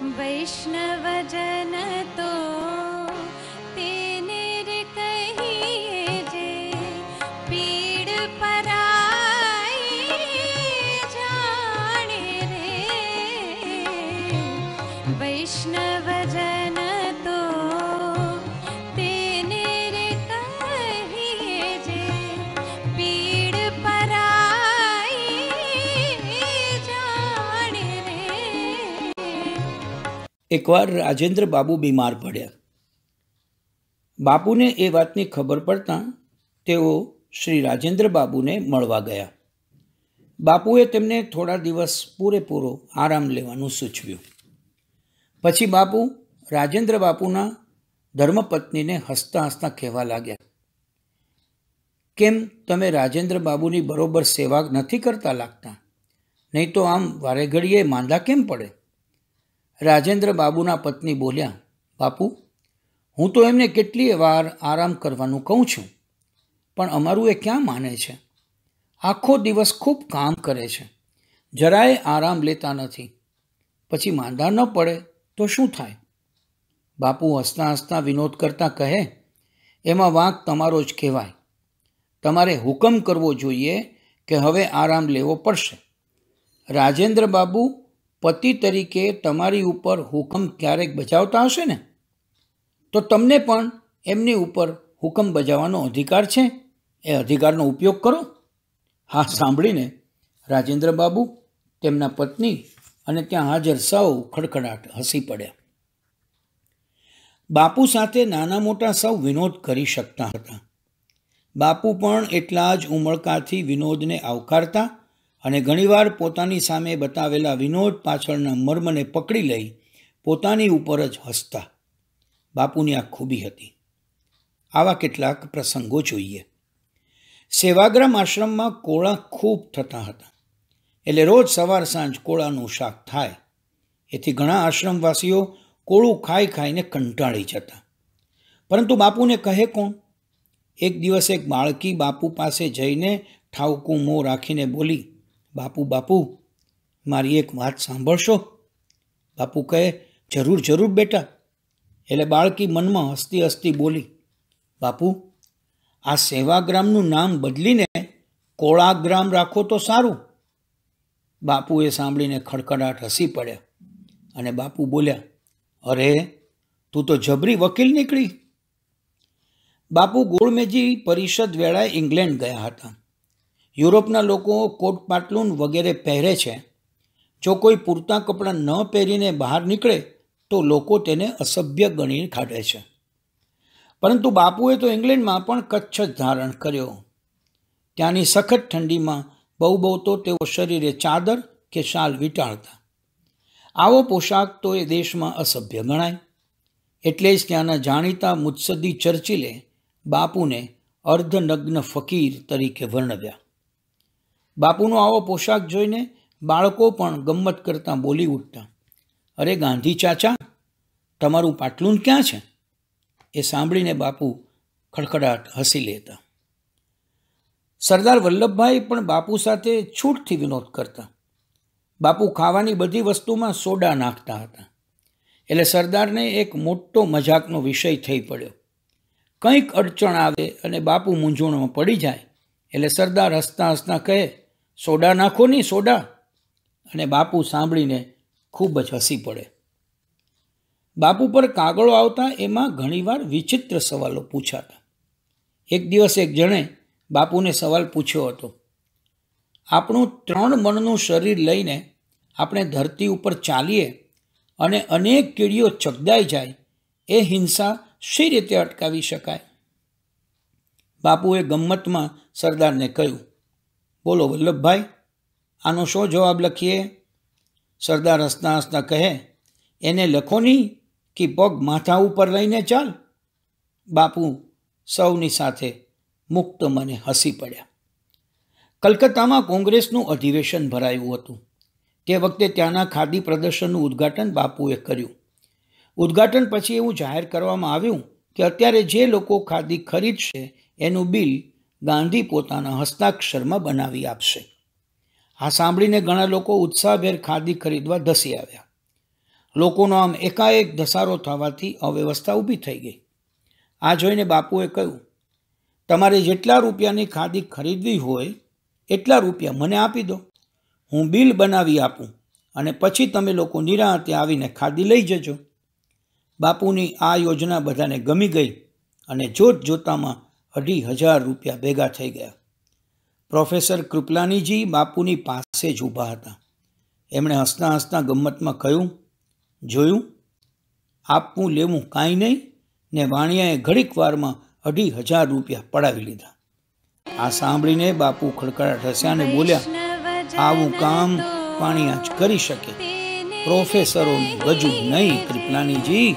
वैष्णवजनतो એકવાર રાજેન્દ્ર બાબુ બીમાર પડ્યા બાપુને એ વાતની ખબર પડતા તેઓ શ્રી રાજેન્દ્ર બાબુને મળવા ગયા બાપુએ તેમને થોડા દિવસ પૂરેપૂરો આરામ લેવાનું સૂચવ્યું પછી બાપુ રાજેન્દ્ર બાપુના ધર્મપત્નીને હસતા હસતા કહેવા લાગ્યા કેમ તમે રાજેન્દ્ર બાબુની બરોબર સેવા નથી કરતા લાગતા નહીં તો આમ વારે ઘડીએ માંદા કેમ પડે રાજેન્દ્ર બાબુના પત્ની બોલ્યા બાપુ હું તો એમને કેટલીય વાર આરામ કરવાનું કહું છું પણ અમારું એ ક્યાં માને છે આખો દિવસ ખૂબ કામ કરે છે જરાય આરામ લેતા નથી પછી માંદા ન પડે તો શું થાય બાપુ હસતા હસતા વિનોદ કરતા કહે એમાં વાંક તમારો જ કહેવાય તમારે હુકમ કરવો જોઈએ કે હવે આરામ લેવો પડશે રાજેન્દ્ર બાબુ પતિ તરીકે તમારી ઉપર હુકમ ક્યારેક બજાવતા હશે ને તો તમને પણ એમની ઉપર હુકમ બજાવવાનો અધિકાર છે એ અધિકારનો ઉપયોગ કરો હા સાંભળીને રાજેન્દ્ર બાબુ તેમના પત્ની અને ત્યાં હાજર સૌ ખડખડાટ હસી પડ્યા બાપુ સાથે નાના મોટા સૌ વિનોદ કરી શકતા હતા બાપુ પણ એટલા જ ઉમળકાથી વિનોદને આવકારતા અને ઘણીવાર પોતાની સામે બતાવેલા વિનોદ પાછળના મર્મને પકડી લઈ પોતાની ઉપર જ હસતા બાપુની આ ખૂબી હતી આવા કેટલાક પ્રસંગો જોઈએ સેવાગ્રામ આશ્રમમાં કોળા ખૂબ થતા હતા એટલે રોજ સવાર સાંજ કોળાનું શાક થાય એથી ઘણા આશ્રમવાસીઓ કોળું ખાઈ ખાઈને કંટાળી જતા પરંતુ બાપુને કહે કોણ એક દિવસ એક બાળકી બાપુ પાસે જઈને ઠાવકું મોં રાખીને બોલી બાપુ બાપુ મારી એક વાત સાંભળશો બાપુ કહે જરૂર જરૂર બેટા એટલે બાળકી મનમાં હસતી હસતી બોલી બાપુ આ સેવાગ્રામનું નામ બદલીને કોળાગ્રામ રાખો તો સારું બાપુએ સાંભળીને ખડખડાટ હસી પડ્યા અને બાપુ બોલ્યા અરે તું તો જબરી વકીલ નીકળી બાપુ ગોળમેજી પરિષદ વેળાએ ઇંગ્લેન્ડ ગયા હતા યુરોપના લોકો કોટ પાટલુન વગેરે પહેરે છે જો કોઈ પૂરતા કપડાં ન પહેરીને બહાર નીકળે તો લોકો તેને અસભ્ય ગણી કાઢે છે પરંતુ બાપુએ તો ઇંગ્લેન્ડમાં પણ કચ્છ જ ધારણ કર્યો ત્યાંની સખત ઠંડીમાં બહુ બહુ તો તેઓ શરીરે ચાદર કે શાલ વીંટાળતા આવો પોશાક તો એ દેશમાં અસભ્ય ગણાય એટલે જ ત્યાંના જાણીતા મુત્સદી ચર્ચિલે બાપુને અર્ધનગ્ન ફકીર તરીકે વર્ણવ્યા બાપુનો આવો પોશાક જોઈને બાળકો પણ ગમ્મત કરતાં બોલી ઉઠતા અરે ગાંધી ચાચા તમારું પાટલું ક્યાં છે એ સાંભળીને બાપુ ખડખડાટ હસી લેતા સરદાર વલ્લભભાઈ પણ બાપુ સાથે છૂટથી વિનોદ કરતા બાપુ ખાવાની બધી વસ્તુમાં સોડા નાખતા હતા એટલે સરદારને એક મોટો મજાકનો વિષય થઈ પડ્યો કંઈક અડચણ આવે અને બાપુ મૂંઝવણમાં પડી જાય એટલે સરદાર હસતા હસતા કહે સોડા નાખો નહીં સોડા અને બાપુ સાંભળીને ખૂબ જ હસી પડે બાપુ પર કાગળો આવતા એમાં ઘણીવાર વિચિત્ર સવાલો પૂછાતા એક દિવસ એક જણે બાપુને સવાલ પૂછ્યો હતો આપણું ત્રણ મણનું શરીર લઈને આપણે ધરતી ઉપર ચાલીએ અને અનેક કીડીઓ ચગદાઈ જાય એ હિંસા શી રીતે અટકાવી શકાય બાપુએ ગમ્મતમાં સરદારને કહ્યું બોલો વલ્લભભાઈ આનો શો જવાબ લખીએ સરદાર હસતા હસતા કહે એને લખો નહીં કે પગ માથા ઉપર લઈને ચાલ બાપુ સૌની સાથે મુક્ત મને હસી પડ્યા કલકત્તામાં કોંગ્રેસનું અધિવેશન ભરાયું હતું તે વખતે ત્યાંના ખાદી પ્રદર્શનનું ઉદ્ઘાટન બાપુએ કર્યું ઉદ્ઘાટન પછી એવું જાહેર કરવામાં આવ્યું કે અત્યારે જે લોકો ખાદી ખરીદશે એનું બિલ ગાંધી પોતાના હસ્તાક્ષરમાં બનાવી આપશે આ સાંભળીને ઘણા લોકો ઉત્સાહભેર ખાદી ખરીદવા ધસી આવ્યા લોકોનો આમ એકાએક ધસારો થવાથી અવ્યવસ્થા ઊભી થઈ ગઈ આ જોઈને બાપુએ કહ્યું તમારે જેટલા રૂપિયાની ખાદી ખરીદવી હોય એટલા રૂપિયા મને આપી દો હું બિલ બનાવી આપું અને પછી તમે લોકો નિરાંતે આવીને ખાદી લઈ જજો બાપુની આ યોજના બધાને ગમી ગઈ અને જોત જોતામાં અઢી હજાર રૂપિયા ભેગા થઈ ગયા પ્રોફેસર કૃપલાનીજી બાપુની પાસે જ ઊભા હતા એમણે હસતા હસતા ગમ્મતમાં કહ્યું જોયું આપવું લેવું કાંઈ નહીં ને વાણિયાએ ઘડીક વારમાં અઢી હજાર રૂપિયા પડાવી લીધા આ સાંભળીને બાપુ ખડખડાટ હસ્યા બોલ્યા આવું કામ પાણી આજ કરી શકે પ્રોફેસરો ગજુ નહીં કૃપલાનીજી